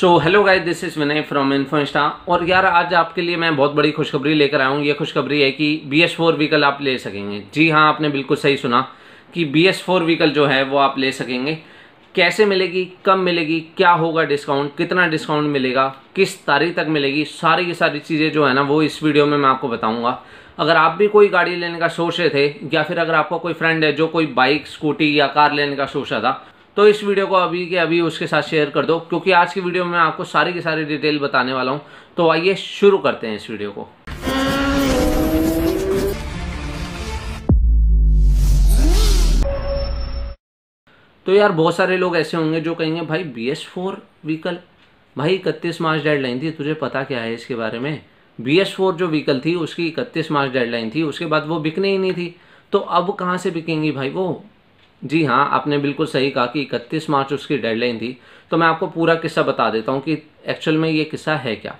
So hello guys this is Vinay from Infosta और यार आज आपके लिए मैं बहुत बड़ी खुशखबरी लेकर आया हूँ ये खुशखबरी है कि बी एस फोर व्हीकल आप ले सकेंगे जी हाँ आपने बिल्कुल सही सुना कि बी एस फोर व्हीकल जो है वो आप ले सकेंगे कैसे मिलेगी कब मिलेगी क्या होगा डिस्काउंट कितना डिस्काउंट मिलेगा किस तारीख तक मिलेगी सारी की सारी चीज़ें जो है ना वो इस वीडियो में मैं आपको बताऊँगा अगर आप भी कोई गाड़ी लेने का सोच रहे थे या फिर अगर आपका कोई फ्रेंड है जो कोई बाइक स्कूटी या कार लेने का सोचा था तो इस वीडियो को अभी के अभी उसके साथ शेयर कर दो क्योंकि आज की वीडियो में आपको सारी की सारी डिटेल बताने वाला हूँ तो आइए शुरू करते हैं इस वीडियो को तो यार बहुत सारे लोग ऐसे होंगे जो कहेंगे भाई बी एस फोर व्हीकल भाई इकतीस मार्च डेडलाइन थी तुझे पता क्या है इसके बारे में बी एस फोर जो व्हीकल थी उसकी इकतीस मार्च डेडलाइन थी उसके बाद वो बिकने ही नहीं थी तो अब कहाँ से बिकेंगी भाई वो जी हाँ आपने बिल्कुल सही कहा कि इकतीस मार्च उसकी डेडलाइन थी तो मैं आपको पूरा किस्सा बता देता हूँ कि एक्चुअल में ये किस्सा है क्या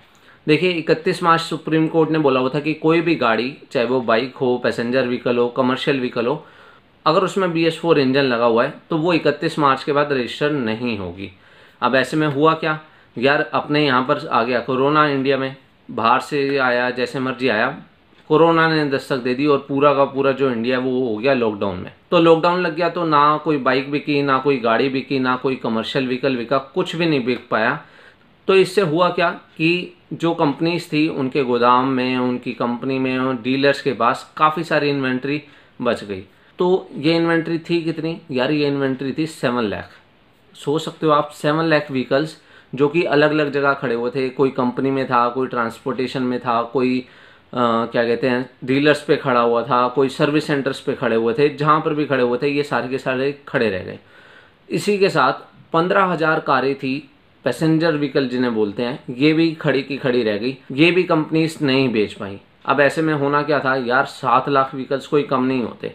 देखिए 31 मार्च सुप्रीम कोर्ट ने बोला हुआ था कि कोई भी गाड़ी चाहे वो बाइक हो पैसेंजर व्हीकल हो कमर्शियल व्हीकल हो अगर उसमें बी एस फोर इंजन लगा हुआ है तो वो इकतीस मार्च के बाद रजिस्टर नहीं होगी अब ऐसे में हुआ क्या यार अपने यहाँ पर आ गया कोरोना इंडिया में बाहर से आया जैसे मर्जी आया कोरोना ने दस्तक दे दी और पूरा का पूरा जो इंडिया है वो हो गया लॉकडाउन में तो लॉकडाउन लग गया तो ना कोई बाइक बिकी ना कोई गाड़ी बिकी ना कोई कमर्शियल व्हीकल बिका कुछ भी नहीं बिक पाया तो इससे हुआ क्या कि जो कंपनीज थी उनके गोदाम में उनकी कंपनी में डीलर्स के पास काफ़ी सारी इन्वेंट्री बच गई तो ये इन्वेंट्री थी कितनी यार ये इन्वेंट्री थी सेवन लैख सोच सकते हो आप सेवन लैख व्हीकल्स जो कि अलग अलग जगह खड़े हुए थे कोई कंपनी में था कोई ट्रांसपोर्टेशन में था कोई क्या कहते हैं डीलर्स पे खड़ा हुआ था कोई सर्विस सेंटर्स पे खड़े हुए थे जहाँ पर भी खड़े हुए थे ये सारे के सारे खड़े रह गए इसी के साथ पंद्रह हज़ार कारें थी पैसेंजर व्हीकल जिन्हें बोलते हैं ये भी खड़ी की खड़ी रह गई ये भी कंपनीज नहीं बेच पाई अब ऐसे में होना क्या था यार सात लाख व्हीकल्स कोई कम नहीं होते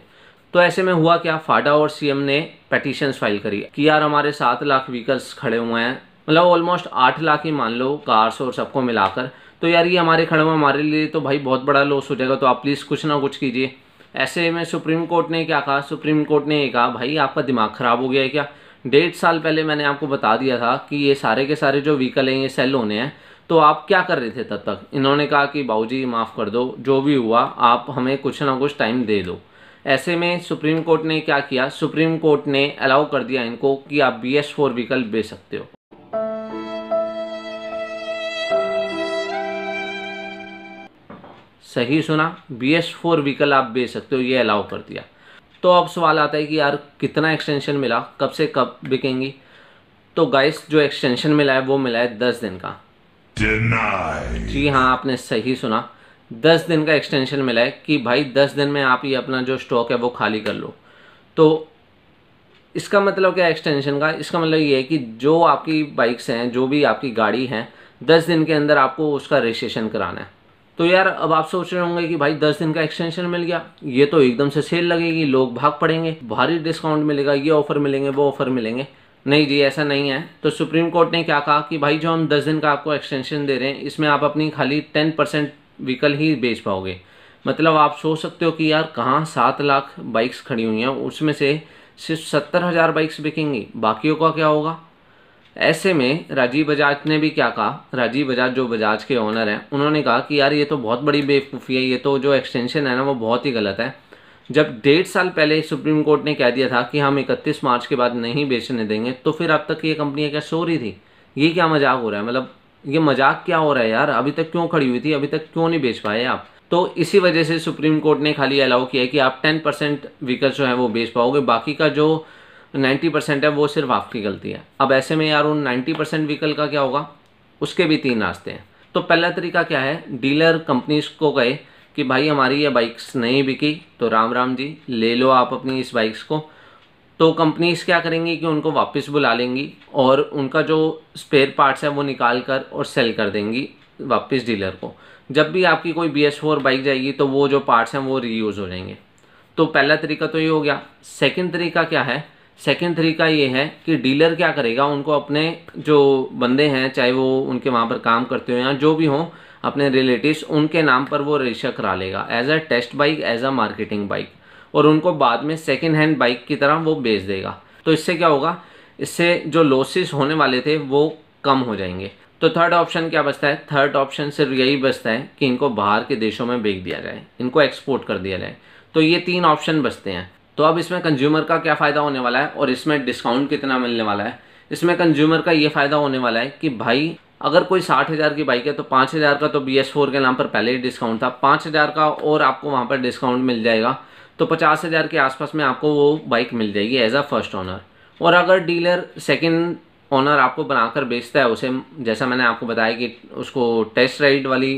तो ऐसे में हुआ क्या फाडा और सीएम ने पटिशन्स फाइल करी कि यार हमारे सात लाख व्हीकल्स खड़े हुए हैं मतलब ऑलमोस्ट आठ लाख ही मान लो कार्स और सबको मिलाकर तो यार ये हमारे खड़े में हमारे लिए तो भाई बहुत बड़ा लॉस हो जाएगा तो आप प्लीज़ कुछ ना कुछ कीजिए ऐसे में सुप्रीम कोर्ट ने क्या कहा सुप्रीम कोर्ट ने ये कहा भाई आपका दिमाग ख़राब हो गया है क्या डेढ़ साल पहले मैंने आपको बता दिया था कि ये सारे के सारे जो व्हीकल हैं ये सेल होने हैं तो आप क्या कर रहे थे तब तक इन्होंने कहा कि बाबूजी माफ़ कर दो जो भी हुआ आप हमें कुछ ना कुछ टाइम दे दो ऐसे में सुप्रीम कोर्ट ने क्या किया सुप्रीम कोर्ट ने अलाउ कर दिया इनको कि आप बी एस फोर व्हीकल बेच सकते हो सही सुना बी एस फोर व्हीकल आप बेच सकते हो ये अलाउ कर दिया तो अब सवाल आता है कि यार कितना एक्सटेंशन मिला कब से कब बिकेंगी तो गाइस जो एक्सटेंशन मिला है वो मिला है दस दिन का Denied. जी हाँ आपने सही सुना दस दिन का एक्सटेंशन मिला है कि भाई दस दिन में आप ये अपना जो स्टॉक है वो खाली कर लो तो इसका मतलब क्या एक्सटेंशन का इसका मतलब ये है कि जो आपकी बाइक्स हैं जो भी आपकी गाड़ी हैं दस दिन के अंदर आपको उसका रजिस्ट्रेशन कराना है तो यार अब आप सोच रहे होंगे कि भाई दस दिन का एक्सटेंशन मिल गया ये तो एकदम से सेल लगेगी लोग भाग पड़ेंगे भारी डिस्काउंट मिलेगा ये ऑफर मिलेंगे वो ऑफर मिलेंगे नहीं जी ऐसा नहीं है तो सुप्रीम कोर्ट ने क्या कहा कि भाई जो हम दस दिन का आपको एक्सटेंशन दे रहे हैं इसमें आप अपनी खाली टेन परसेंट व्हीकल ही बेच पाओगे मतलब आप सोच सकते हो कि यार कहाँ सात लाख बाइक्स खड़ी हुई हैं उसमें से सिर्फ सत्तर हज़ार बाइक्स बिकेंगी बाकियों का क्या होगा ऐसे में राजीव बजाज ने भी क्या कहा राजीव बजाज जो बजाज के ओनर हैं उन्होंने कहा कि यार ये तो बहुत बड़ी बेवकूफ़ी है ये तो जो एक्सटेंशन है ना वो बहुत ही गलत है जब डेढ़ साल पहले सुप्रीम कोर्ट ने कह दिया था कि हम 31 मार्च के बाद नहीं बेचने देंगे तो फिर अब तक ये कंपनियाँ क्या सो रही थी ये क्या मजाक हो रहा है मतलब ये मजाक क्या हो रहा है यार अभी तक क्यों खड़ी हुई थी अभी तक क्यों नहीं बेच पाए आप तो इसी वजह से सुप्रीम कोर्ट ने खाली अलाउ किया है कि आप 10 परसेंट व्हीकल्स जो है वो बेच पाओगे बाकी का जो तो नाइन्टी परसेंट है वो सिर्फ आपकी गलती है अब ऐसे में यार उन नाइन्टी परसेंट व्हीकल का क्या होगा उसके भी तीन रास्ते हैं तो पहला तरीका क्या है डीलर कंपनीज को कहे कि भाई हमारी ये बाइक्स नहीं बिकी तो राम राम जी ले लो आप अपनी इस बाइक्स को तो कंपनीज क्या करेंगी कि उनको वापस बुला लेंगी और उनका जो स्पेयर पार्ट्स है वो निकाल कर और सेल कर देंगी वापस डीलर को जब भी आपकी कोई बी एस फोर बाइक जाएगी तो वो जो पार्ट्स हैं वो रीयूज़ हो जाएंगे तो पहला तरीका तो ये हो गया सेकेंड तरीका क्या है सेकेंड तरीका ये है कि डीलर क्या करेगा उनको अपने जो बंदे हैं चाहे वो उनके वहाँ पर काम करते हो या जो भी हों अपने रिलेटिव्स उनके नाम पर वो रजिस्टर करा लेगा as a test bike as a marketing bike और उनको बाद में सेकेंड हैंड बाइक की तरह वो बेच देगा तो इससे क्या होगा इससे जो लॉसेस होने वाले थे वो कम हो जाएंगे तो थर्ड ऑप्शन क्या बचता है थर्ड ऑप्शन सिर्फ यही बचता है कि इनको बाहर के देशों में बेच दिया जाए इनको एक्सपोर्ट कर दिया जाए तो ये तीन ऑप्शन बचते हैं तो अब इसमें कंज्यूमर का क्या फ़ायदा होने वाला है और इसमें डिस्काउंट कितना मिलने वाला है इसमें कंज्यूमर का ये फ़ायदा होने वाला है कि भाई अगर कोई साठ हज़ार की बाइक है तो पाँच हज़ार का तो बी एस फोर के नाम पर पहले ही डिस्काउंट था पाँच हज़ार का और आपको वहाँ पर डिस्काउंट मिल जाएगा तो पचास हज़ार के आसपास में आपको वो बाइक मिल जाएगी एज अ फर्स्ट ऑनर और अगर डीलर सेकेंड ऑनर आपको बनाकर बेचता है उसे जैसा मैंने आपको बताया कि उसको टेस्ट राइड वाली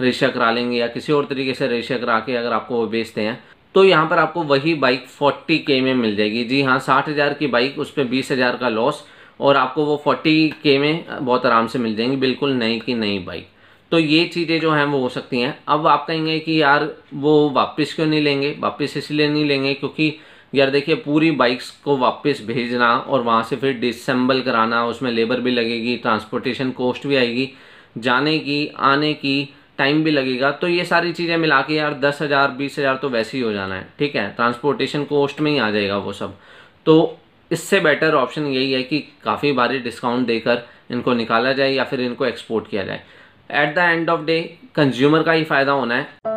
रजिस्टर करा लेंगे या किसी और तरीके से रजिस्टर करा के अगर आपको वो बेचते हैं तो यहाँ पर आपको वही बाइक 40 के में मिल जाएगी जी हाँ साठ हज़ार की बाइक उस पर बीस हज़ार का लॉस और आपको वो 40 के में बहुत आराम से मिल जाएंगी बिल्कुल नई की नई बाइक तो ये चीज़ें जो हैं वो हो सकती हैं अब आप कहेंगे कि यार वो वापस क्यों नहीं लेंगे वापस इसलिए नहीं लेंगे क्योंकि यार देखिए पूरी बाइक्स को वापस भेजना और वहाँ से फिर डिसम्बल कराना उसमें लेबर भी लगेगी ट्रांसपोर्टेशन कॉस्ट भी आएगी जाने की आने की टाइम भी लगेगा तो ये सारी चीज़ें मिला के यार दस हज़ार बीस हज़ार तो वैसे ही हो जाना है ठीक है ट्रांसपोर्टेशन कॉस्ट में ही आ जाएगा वो सब तो इससे बेटर ऑप्शन यही है कि काफ़ी भारी डिस्काउंट देकर इनको निकाला जाए या फिर इनको एक्सपोर्ट किया जाए at the end of day consumer का ही फ़ायदा होना है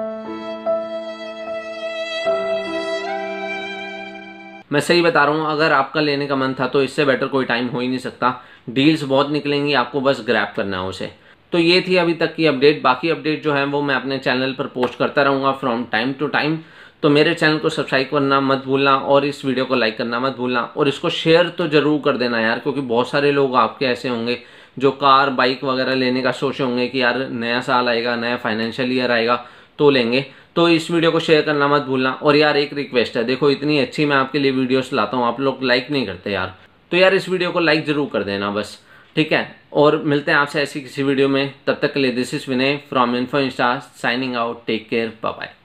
मैं सही बता रहा हूँ अगर आपका लेने का मन था तो इससे बेटर कोई टाइम हो ही नहीं सकता डील्स बहुत निकलेंगी आपको बस ग्रैप करना है उसे तो ये थी अभी तक की अपडेट बाकी अपडेट जो है वो मैं अपने चैनल पर पोस्ट करता रहूँगा फ्रॉम टाइम टू टाइम तो मेरे चैनल को सब्सक्राइब करना मत भूलना और इस वीडियो को लाइक करना मत भूलना और इसको शेयर तो ज़रूर कर देना यार क्योंकि बहुत सारे लोग आपके ऐसे होंगे जो कार बाइक वगैरह लेने का सोचे होंगे कि यार नया साल आएगा नया फाइनेंशियल ईयर आएगा तो लेंगे तो इस वीडियो को शेयर करना मत भूलना और यार एक रिक्वेस्ट है देखो इतनी अच्छी मैं आपके लिए वीडियोस लाता हूँ आप लोग लाइक नहीं करते यार तो यार इस वीडियो को लाइक ज़रूर कर देना बस ठीक है और मिलते हैं आपसे ऐसी किसी वीडियो में तब तक के लिए this is Vinay from Info Insta signing out take care bye